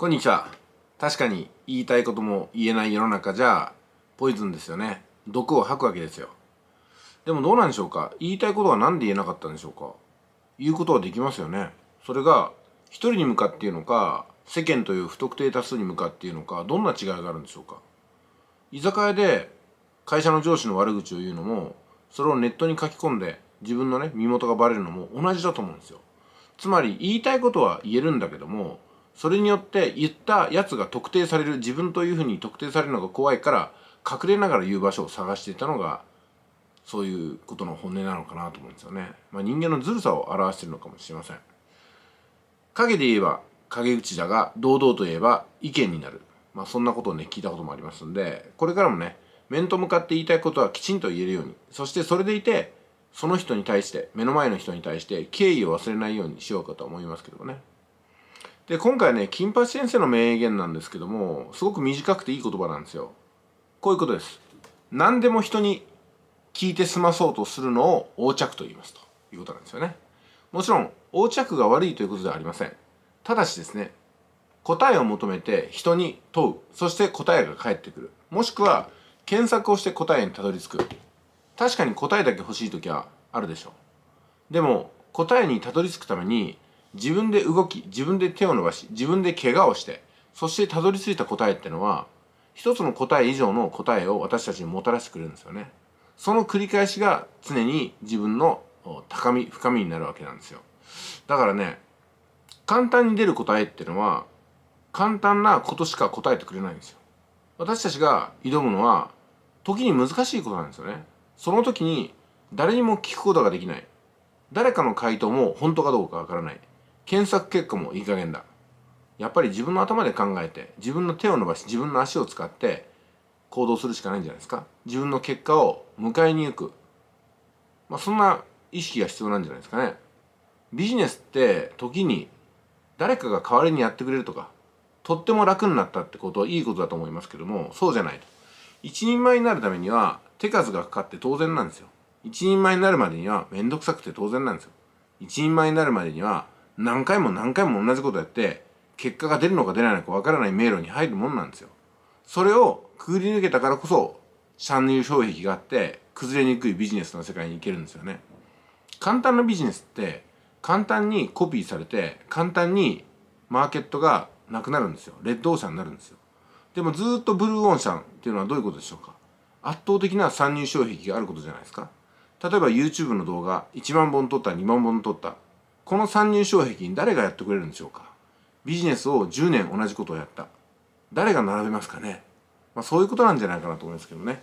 こんにちは。確かに言いたいことも言えない世の中じゃ、ポイズンですよね。毒を吐くわけですよ。でもどうなんでしょうか言いたいことは何で言えなかったんでしょうか言うことはできますよね。それが、一人に向かっていうのか、世間という不特定多数に向かっていうのか、どんな違いがあるんでしょうか居酒屋で会社の上司の悪口を言うのも、それをネットに書き込んで、自分のね、身元がバレるのも同じだと思うんですよ。つまり、言いたいことは言えるんだけども、それによって言ったやつが特定される自分というふうに特定されるのが怖いから隠れながら言う場所を探していたのがそういうことの本音なのかなと思うんですよね。まあ、人間のずるさを表してるのかもしれません。影で言えば陰口だが堂々と言えば意見になる。まあ、そんなことをね聞いたこともありますんでこれからもね面と向かって言いたいことはきちんと言えるようにそしてそれでいてその人に対して目の前の人に対して敬意を忘れないようにしようかと思いますけどもね。で今回ね金八先生の名言なんですけどもすごく短くていい言葉なんですよこういうことです何でも人に聞いて済まそうとするのを横着と言いますということなんですよねもちろん横着が悪いということではありませんただしですね答えを求めて人に問うそして答えが返ってくるもしくは検索をして答えにたどり着く確かに答えだけ欲しい時はあるでしょうでも答えにたどり着くために自分で動き自分で手を伸ばし自分で怪我をしてそしてたどり着いた答えってのは一つの答え以上の答えを私たちにもたらしてくれるんですよねその繰り返しが常に自分の高み深みになるわけなんですよだからね簡単に出る答えってのは簡単なことしか答えてくれないんですよ私たちが挑むのは時に難しいことなんですよねその時に誰にも聞くことができない誰かの回答も本当かどうかわからない検索結果もいい加減だやっぱり自分の頭で考えて自分の手を伸ばし自分の足を使って行動するしかないんじゃないですか自分の結果を迎えに行く、まあ、そんな意識が必要なんじゃないですかねビジネスって時に誰かが代わりにやってくれるとかとっても楽になったってことはいいことだと思いますけどもそうじゃないと一人前になるためには手数がかかって当然なんですよ一人前になるまでには面倒くさくて当然なんですよ一人前になるまでには何回も何回も同じことやって結果が出るのか出ないのかわからない迷路に入るもんなんですよそれをくぐり抜けたからこそ参入障壁があって崩れにくいビジネスの世界に行けるんですよね簡単なビジネスって簡単にコピーされて簡単にマーケットがなくなるんですよレッドオーシャンになるんですよでもずっとブルーオーシャンっていうのはどういうことでしょうか圧倒的な参入障壁があることじゃないですか例えば YouTube の動画1万本撮った2万本撮ったこの参入障壁に誰がやってくれるんでしょうかビジネスを10年同じことをやった誰が並べますかね、まあ、そういうことなんじゃないかなと思いますけどね。